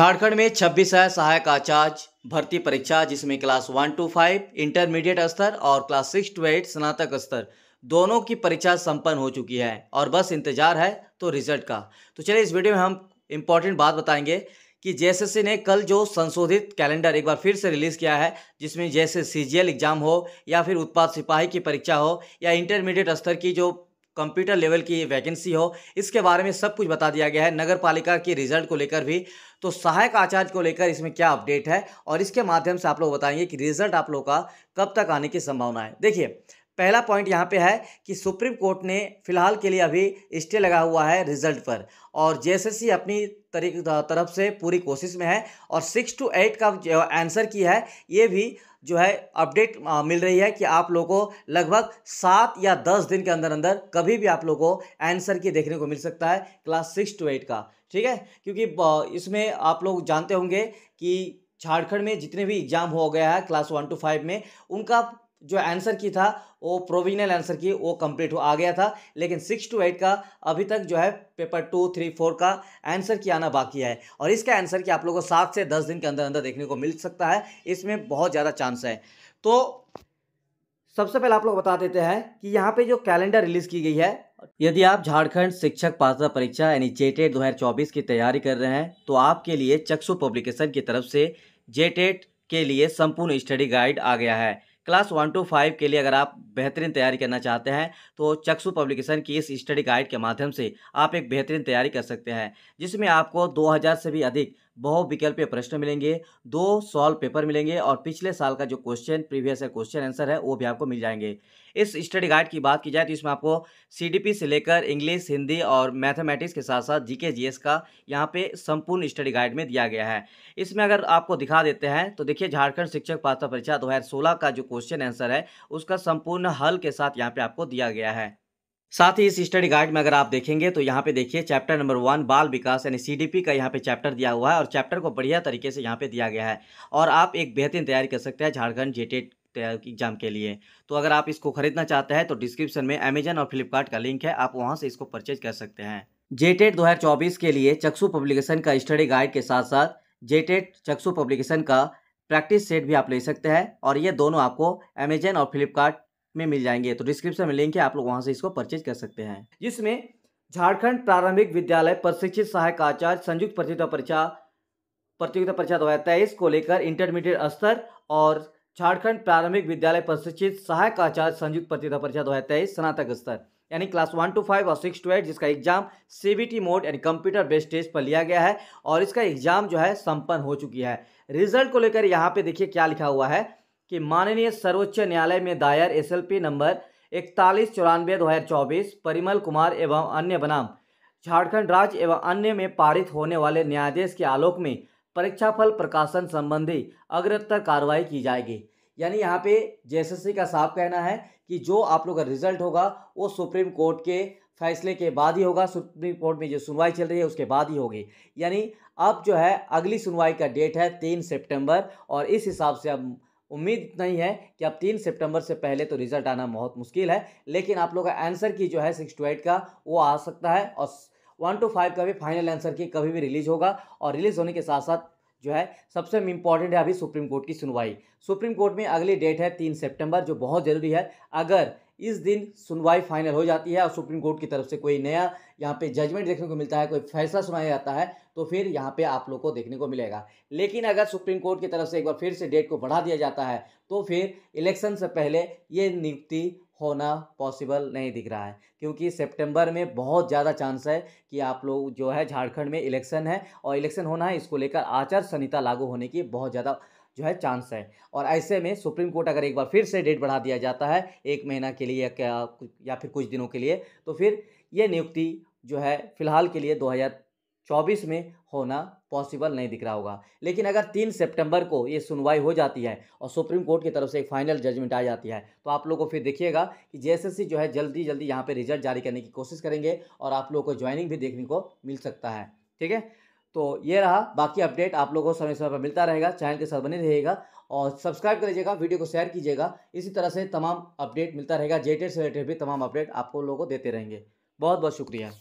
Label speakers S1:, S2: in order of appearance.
S1: झारखंड में छब्बीस है सहायक आचार्य भर्ती परीक्षा जिसमें class one two five intermediate स्तर और क्लास सिक्स टू एट स्नातक स्तर दोनों की परीक्षा संपन्न हो चुकी है और बस इंतजार है तो रिजल्ट का तो चलिए इस वीडियो में हम इम्पॉर्टेंट बात बताएंगे कि जेएसएससी ने कल जो संशोधित कैलेंडर एक बार फिर से रिलीज़ किया है जिसमें जैसे सीजीएल एग्जाम हो या फिर उत्पाद सिपाही की परीक्षा हो या इंटरमीडिएट स्तर की जो कंप्यूटर लेवल की वैकेंसी हो इसके बारे में सब कुछ बता दिया गया है नगर पालिका के रिजल्ट को लेकर भी तो सहायक आचार्य को लेकर इसमें क्या अपडेट है और इसके माध्यम से आप लोग बताएंगे कि रिजल्ट आप लोग का कब तक आने की संभावना है देखिए पहला पॉइंट यहाँ पे है कि सुप्रीम कोर्ट ने फिलहाल के लिए अभी स्टे लगा हुआ है रिजल्ट पर और जेएसएससी अपनी तरफ से पूरी कोशिश में है और सिक्स टू एट का जो आंसर की है ये भी जो है अपडेट मिल रही है कि आप लोगों को लगभग सात या दस दिन के अंदर अंदर कभी भी आप लोगों को आंसर की देखने को मिल सकता है क्लास सिक्स टू एट का ठीक है क्योंकि इसमें आप लोग जानते होंगे कि झारखंड में जितने भी एग्ज़ाम हो गया है क्लास वन टू फाइव में उनका जो आंसर की था वो प्रोविजनल आंसर की वो कंप्लीट हो आ गया था लेकिन सिक्स टू एट का अभी तक जो है पेपर टू थ्री फोर का आंसर की आना बाकी है और इसका आंसर की आप लोगों को सात से दस दिन के अंदर अंदर देखने को मिल सकता है इसमें बहुत ज़्यादा चांस है तो सबसे पहले आप लोग बता देते हैं कि यहाँ पर जो कैलेंडर रिलीज़ की गई है यदि आप झारखंड शिक्षक पात्रता परीक्षा यानी e जेटेड टेट की तैयारी कर रहे हैं तो आपके लिए चक्षु पब्लिकेशन की तरफ से जे e के लिए संपूर्ण स्टडी गाइड आ गया है क्लास वन टू फाइव के लिए अगर आप बेहतरीन तैयारी करना चाहते हैं तो चक्षु पब्लिकेशन की इस स्टडी गाइड के माध्यम से आप एक बेहतरीन तैयारी कर सकते हैं जिसमें आपको 2000 से भी अधिक बहुविकल्पीय प्रश्न मिलेंगे दो सॉल्व पेपर मिलेंगे और पिछले साल का जो क्वेश्चन प्रीवियस क्वेश्चन आंसर है वो भी आपको मिल जाएंगे इस स्टडी गाइड की बात की जाए तो इसमें आपको सीडीपी से लेकर इंग्लिश हिंदी और मैथमेटिक्स के साथ साथ जीके जीएस का यहाँ पे संपूर्ण स्टडी गाइड में दिया गया है इसमें अगर आपको दिखा देते हैं तो देखिए झारखंड शिक्षक पात्र परीक्षा दो का जो क्वेश्चन आंसर है उसका संपूर्ण हल के साथ यहाँ पे आपको दिया गया है साथ ही इस स्टडी गाइड में अगर आप देखेंगे तो यहाँ पे देखिए चैप्टर नंबर वन बाल विकास यानी सीडीपी का यहाँ पे चैप्टर दिया हुआ है और चैप्टर को बढ़िया तरीके से यहाँ पे दिया गया है और आप एक बेहतरीन तैयारी कर सकते हैं झारखंड जेटेट एग्जाम के लिए तो अगर आप इसको खरीदना चाहते हैं तो डिस्क्रिप्शन में अमेजन और फ्लिपकार्ट का लिंक है आप वहाँ से इसको परचेज कर सकते हैं जेटेट 2024 के लिए चक्षु पब्लिकेशन का स्टडी गाइड के साथ साथ जेटेट चक्षु पब्लिकेशन का प्रैक्टिस सेट भी आप ले सकते हैं और ये दोनों आपको अमेजन और फ्लिपकार्ट में मिल जाएंगे तो डिस्क्रिप्शन में लिंक है आप लोग वहाँ से इसको परचेज कर सकते हैं जिसमें झारखंड प्रारंभिक विद्यालय प्रशिक्षित सहायक आचार्य संयुक्त प्रतियोगिता परीक्षा प्रतियोगिता परीक्षा दो हज़ार तेईस को लेकर इंटरमीडिएट स्तर और झारखंड प्रारंभिक विद्यालय प्रशिक्षित सहायक आचार्य संयुक्त प्रतियोगिता परीक्षा दो हज़ार तेईस स्नातक स्तर यानी क्लास वन टू फाइव और सिक्स टू एट जिसका एग्जाम सीबीटी मोड यानी कंप्यूटर बेस्ड टेस्ट पर लिया गया है और इसका एग्जाम जो है संपन्न हो चुकी है रिजल्ट को लेकर यहाँ पे देखिए क्या लिखा हुआ है कि माननीय सर्वोच्च न्यायालय में दायर एसएलपी नंबर इकतालीस चौरानवे दो हज़ार चौबीस परिमल कुमार एवं अन्य बनाम झारखंड राज्य एवं अन्य में पारित होने वाले न्यायाधीश के आलोक में परीक्षा फल प्रकाशन संबंधी अग्रतर कार्रवाई की जाएगी यानी यहाँ पे जे का साफ कहना है कि जो आप लोग का रिजल्ट होगा वो सुप्रीम कोर्ट के फैसले के बाद ही होगा सुप्रीम कोर्ट में जो सुनवाई चल रही है उसके बाद ही होगी यानी अब जो है अगली सुनवाई का डेट है तीन सितंबर और इस हिसाब से अब उम्मीद इतना ही है कि अब तीन सितंबर से पहले तो रिजल्ट आना बहुत मुश्किल है लेकिन आप लोग का आंसर की जो है सिक्स टू एट का वो आ सकता है और वन टू फाइव का भी फाइनल आंसर की कभी भी रिलीज होगा और रिलीज होने के साथ साथ जो है सबसे इम्पॉर्टेंट है अभी सुप्रीम कोर्ट की सुनवाई सुप्रीम कोर्ट में अगली डेट है तीन सितंबर जो बहुत ज़रूरी है अगर इस दिन सुनवाई फाइनल हो जाती है और सुप्रीम कोर्ट की तरफ से कोई नया यहाँ पे जजमेंट देखने को मिलता है कोई फैसला सुनाया जाता है तो फिर यहाँ पे आप लोग को देखने को मिलेगा लेकिन अगर सुप्रीम कोर्ट की तरफ से एक बार फिर से डेट को बढ़ा दिया जाता है तो फिर इलेक्शन से पहले ये नियुक्ति होना पॉसिबल नहीं दिख रहा है क्योंकि सितंबर में बहुत ज़्यादा चांस है कि आप लोग जो है झारखंड में इलेक्शन है और इलेक्शन होना है इसको लेकर आचार संहिता लागू होने की बहुत ज़्यादा जो है चांस है और ऐसे में सुप्रीम कोर्ट अगर एक बार फिर से डेट बढ़ा दिया जाता है एक महीना के लिए या, फिर कुछ दिनों के लिए तो फिर ये नियुक्ति जो है फिलहाल के लिए दो चौबीस में होना पॉसिबल नहीं दिख रहा होगा लेकिन अगर तीन सितंबर को ये सुनवाई हो जाती है और सुप्रीम कोर्ट की तरफ से एक फाइनल जजमेंट आ जाती है तो आप लोगों को फिर देखिएगा कि जेएसएससी जो है जल्दी जल्दी यहाँ पे रिजल्ट जारी करने की कोशिश करेंगे और आप लोगों को ज्वाइनिंग भी देखने को मिल सकता है ठीक है तो ये रहा बाकी अपडेट आप लोगों को समय समय पर मिलता रहेगा चैनल के साथ बने रहिएगा और सब्सक्राइब कर लीजिएगा वीडियो को शेयर कीजिएगा इसी तरह से तमाम अपडेट मिलता रहेगा जेटेड e से रिलेटेड भी तमाम अपडेट आपको लोगों को देते रहेंगे बहुत बहुत शुक्रिया